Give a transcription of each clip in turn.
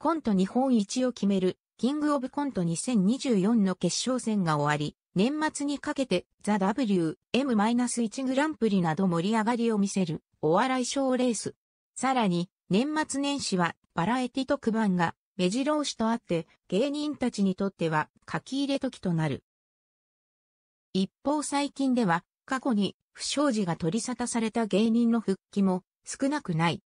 コント日本一を決める、キングオブコント2024の決勝戦が終わり、年末にかけて、ザ・ WM-1 グランプリなど盛り上がりを見せる、お笑い賞レース。さらに、年末年始は、バラエティ特番が、目白押しとあって、芸人たちにとっては、書き入れ時となる。一方最近では、過去に、不祥事が取り沙汰された芸人の復帰も、少なくない。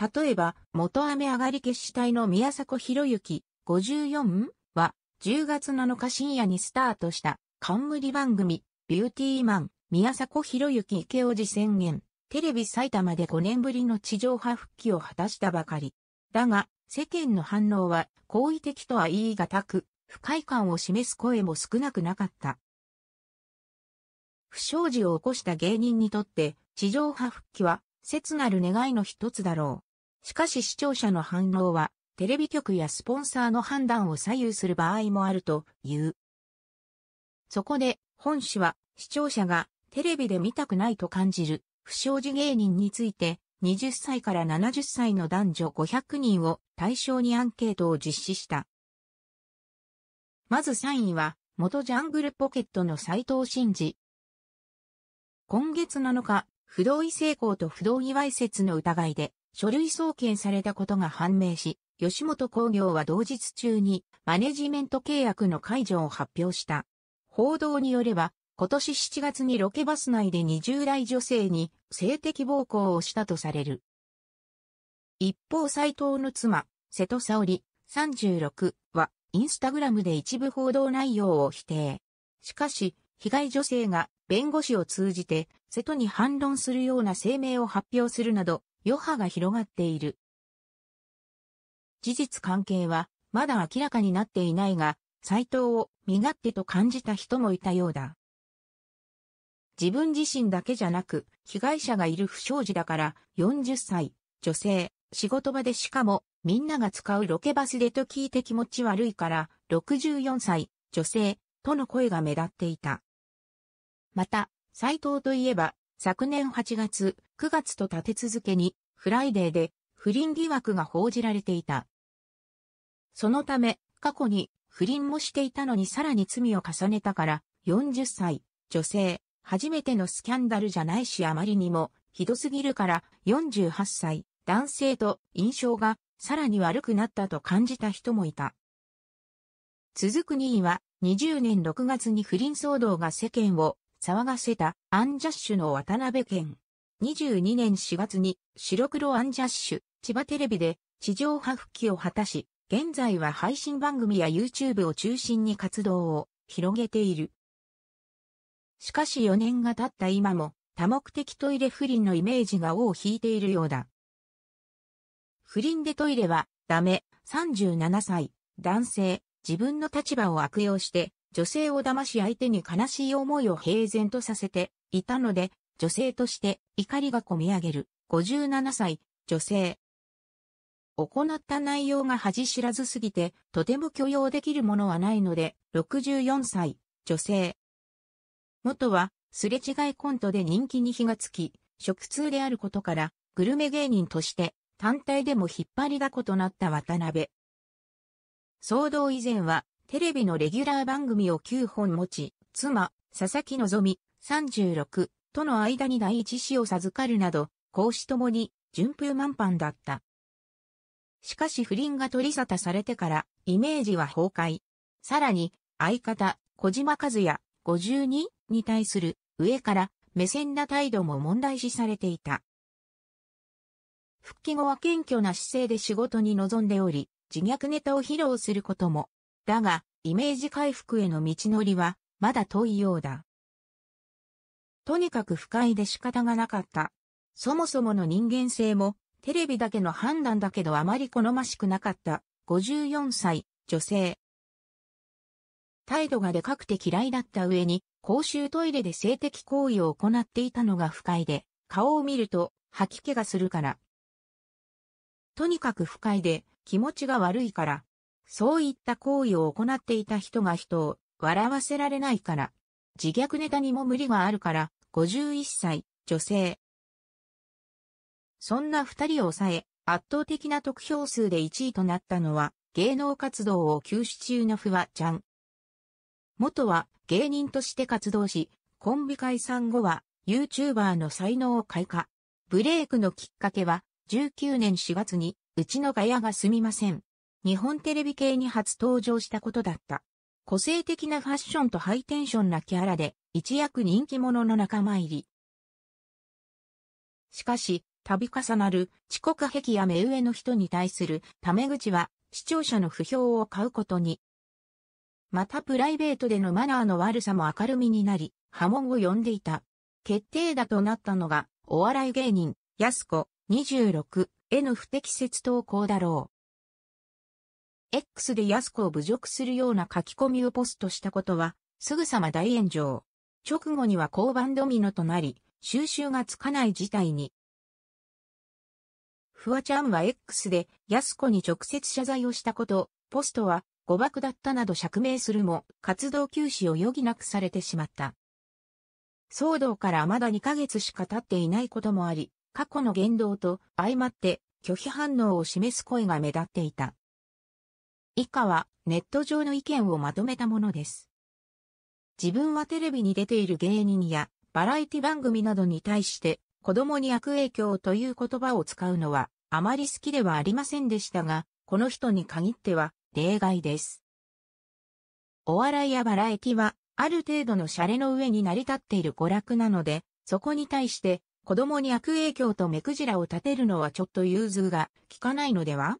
例えば、元雨上がり決死隊の宮迫博之54は、10月7日深夜にスタートした、冠番組、ビューティーマン、宮迫博之池王子宣言、テレビ埼玉で5年ぶりの地上波復帰を果たしたばかり。だが、世間の反応は好意的とは言い難く、不快感を示す声も少なくなかった。不祥事を起こした芸人にとって、地上波復帰は、切なる願いの一つだろう。しかし視聴者の反応は、テレビ局やスポンサーの判断を左右する場合もあるという。そこで、本誌は、視聴者がテレビで見たくないと感じる、不祥事芸人について、20歳から70歳の男女500人を対象にアンケートを実施した。まず3位は、元ジャングルポケットの斎藤真治。今月7日、不同意性交と不同意わいせつの疑いで、書類送検されたことが判明し、吉本興業は同日中にマネジメント契約の解除を発表した。報道によれば、今年7月にロケバス内で20代女性に性的暴行をしたとされる。一方斎藤の妻、瀬戸沙織36はインスタグラムで一部報道内容を否定。しかし、被害女性が弁護士を通じて瀬戸に反論するような声明を発表するなど、余波が広がっている。事実関係は、まだ明らかになっていないが、斎藤を身勝手と感じた人もいたようだ。自分自身だけじゃなく、被害者がいる不祥事だから、40歳、女性、仕事場でしかも、みんなが使うロケバスでと聞いて気持ち悪いから、64歳、女性、との声が目立っていた。また、斎藤といえば、昨年8月、9月と立て続けに、フライデーで不倫疑惑が報じられていた。そのため、過去に不倫もしていたのにさらに罪を重ねたから、40歳、女性、初めてのスキャンダルじゃないしあまりにも、ひどすぎるから、48歳、男性と印象がさらに悪くなったと感じた人もいた。続く2位は、20年6月に不倫騒動が世間を騒がせたアンジャッシュの渡辺県。2 2 2年4月に白黒アンジャッシュ、千葉テレビで地上波復帰を果たし、現在は配信番組や YouTube を中心に活動を広げている。しかし4年が経った今も多目的トイレ不倫のイメージが尾を引いているようだ。不倫でトイレはダメ、37歳、男性、自分の立場を悪用して、女性を騙し相手に悲しい思いを平然とさせていたので、女性として怒りがこみ上げる、57歳、女性。行った内容が恥知らずすぎて、とても許容できるものはないので、64歳、女性。元は、すれ違いコントで人気に火がつき、食通であることから、グルメ芸人として、単体でも引っ張りだことなった渡辺。騒動以前は、テレビのレギュラー番組を9本持ち、妻、佐々木希、36、との間に第一子を授かるなど、公私ともに順風満帆だった。しかし不倫が取り沙汰されてからイメージは崩壊。さらに相方小島和也52に対する上から目線な態度も問題視されていた。復帰後は謙虚な姿勢で仕事に臨んでおり、自虐ネタを披露することも。だが、イメージ回復への道のりはまだ遠いようだ。とにかく不快で仕方がなかった。そもそもの人間性も、テレビだけの判断だけどあまり好ましくなかった。54歳、女性。態度がでかくて嫌いだった上に、公衆トイレで性的行為を行っていたのが不快で、顔を見ると吐き気がするから。とにかく不快で気持ちが悪いから。そういった行為を行っていた人が人を笑わせられないから。自虐ネタにも無理があるから、51歳、女性。そんな二人を抑え、圧倒的な得票数で1位となったのは、芸能活動を休止中のフワちゃん。元は芸人として活動し、コンビ解散後は YouTuber の才能を開花。ブレイクのきっかけは、19年4月に、うちのガヤがすみません。日本テレビ系に初登場したことだった。個性的なファッションとハイテンションなキャラで、一躍人気者の仲間入り。しかし、度重なる遅刻癖や目上の人に対するタメ口は視聴者の不評を買うことに。またプライベートでのマナーの悪さも明るみになり、波紋を呼んでいた。決定打となったのが、お笑い芸人、やす子、26への不適切投稿だろう。X で安子を侮辱するような書き込みをポストしたことは、すぐさま大炎上。直後には交番ドミノとなり、収拾がつかない事態に。フワちゃんは X で安子に直接謝罪をしたこと、ポストは誤爆だったなど釈明するも、活動休止を余儀なくされてしまった。騒動からまだ2ヶ月しか経っていないこともあり、過去の言動と相まって拒否反応を示す声が目立っていた。以下はネット上の意見をまとめたものです。自分はテレビに出ている芸人やバラエティ番組などに対して子供に悪影響という言葉を使うのはあまり好きではありませんでしたが、この人に限っては例外です。お笑いやバラエティはある程度のシャレの上に成り立っている娯楽なので、そこに対して子供に悪影響と目くじらを立てるのはちょっと融通が効かないのでは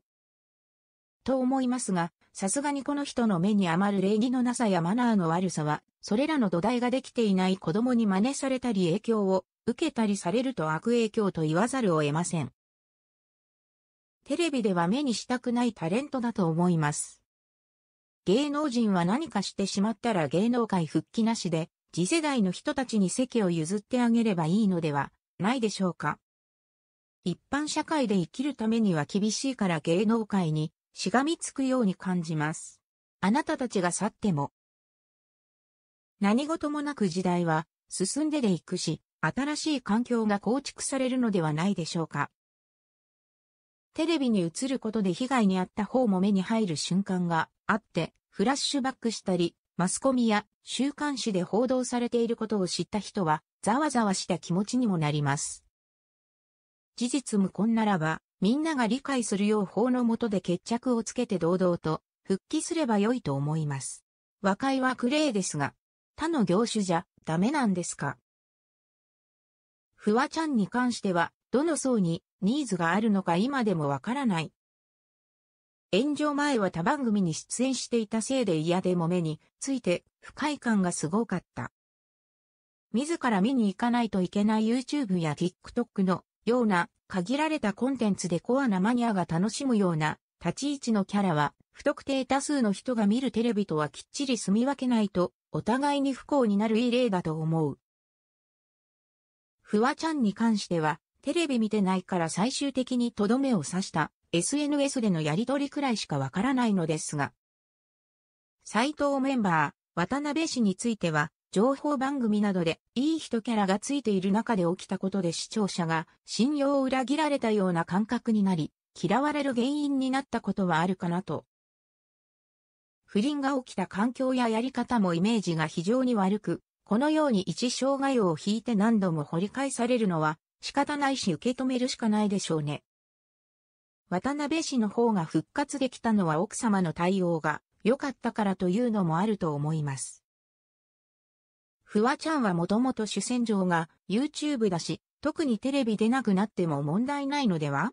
と思いますが、さすがにこの人の目に余る礼儀のなさやマナーの悪さは、それらの土台ができていない子供に真似されたり影響を受けたりされると悪影響と言わざるを得ません。テレビでは目にしたくないタレントだと思います。芸能人は何かしてしまったら芸能界復帰なしで、次世代の人たちに席を譲ってあげればいいのではないでしょうか。一般社会で生きるためには厳しいから芸能界にしがみつくように感じます。あなたたちが去っても。何事もなく時代は進んででいくし、新しい環境が構築されるのではないでしょうか。テレビに映ることで被害に遭った方も目に入る瞬間があって、フラッシュバックしたり、マスコミや週刊誌で報道されていることを知った人は、ざわざわした気持ちにもなります。事実無根ならば、みんなが理解するよう法の下で決着をつけて堂々と復帰すればよいと思います。和解はクレイですが、他の業種じゃダメなんですかフワちゃんに関しては、どの層にニーズがあるのか今でもわからない。炎上前は他番組に出演していたせいで嫌でも目について不快感がすごかった。自ら見に行かないといけない YouTube や TikTok のような限られたコンテンツでコアなマニアが楽しむような立ち位置のキャラは不特定多数の人が見るテレビとはきっちり住み分けないとお互いに不幸になるいい例だと思う。フワちゃんに関してはテレビ見てないから最終的にとどめを刺した SNS でのやりとりくらいしかわからないのですが。斎藤メンバー、渡辺氏については、情報番組などでいい人キャラがついている中で起きたことで視聴者が信用を裏切られたような感覚になり、嫌われる原因になったことはあるかなと。不倫が起きた環境ややり方もイメージが非常に悪く、このように一生涯を引いて何度も掘り返されるのは仕方ないし受け止めるしかないでしょうね。渡辺氏の方が復活できたのは奥様の対応が良かったからというのもあると思います。フワちゃんはもともと主戦場が YouTube だし、特にテレビ出なくなっても問題ないのでは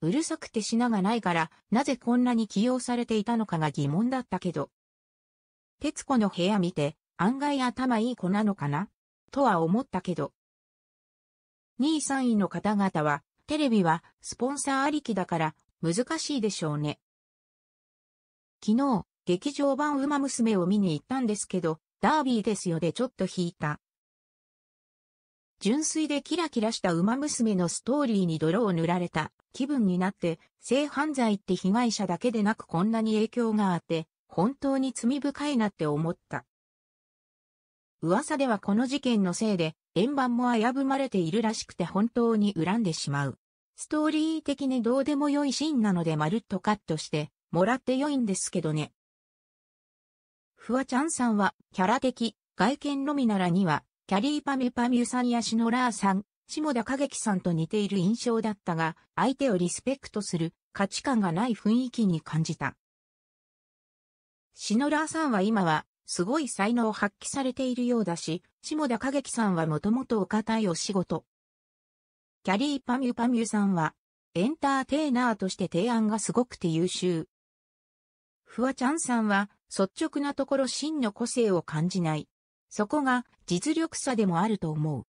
うるさくて品がないから、なぜこんなに起用されていたのかが疑問だったけど。徹子の部屋見て、案外頭いい子なのかなとは思ったけど。2位3位の方々は、テレビはスポンサーありきだから難しいでしょうね。昨日、劇場版ウマ娘を見に行ったんですけど、ダービーですよでちょっと引いた。純粋でキラキラした馬娘のストーリーに泥を塗られた気分になって、性犯罪って被害者だけでなくこんなに影響があって、本当に罪深いなって思った。噂ではこの事件のせいで、円盤も危ぶまれているらしくて本当に恨んでしまう。ストーリー的にどうでも良いシーンなのでまるっとカットして、もらって良いんですけどね。フワちゃんさんは、キャラ的、外見のみならには、キャリーパミュパミュさんやシノラーさん、下田景樹さんと似ている印象だったが、相手をリスペクトする価値観がない雰囲気に感じた。シノラーさんは今は、すごい才能を発揮されているようだし、下田景樹さんはもともとお堅いお仕事。キャリーパミュパミュさんは、エンターテイナーとして提案がすごくて優秀。フワちゃんさんは、率直なところ真の個性を感じない。そこが実力差でもあると思う。